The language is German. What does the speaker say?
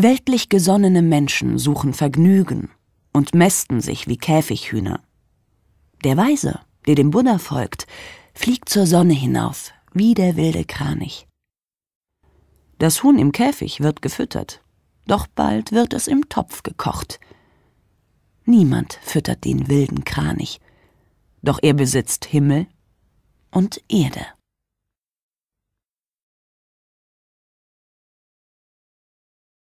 Weltlich gesonnene Menschen suchen Vergnügen und mästen sich wie Käfighühner. Der Weise, der dem Buddha folgt, fliegt zur Sonne hinauf, wie der wilde Kranich. Das Huhn im Käfig wird gefüttert, doch bald wird es im Topf gekocht. Niemand füttert den wilden Kranich, doch er besitzt Himmel und Erde.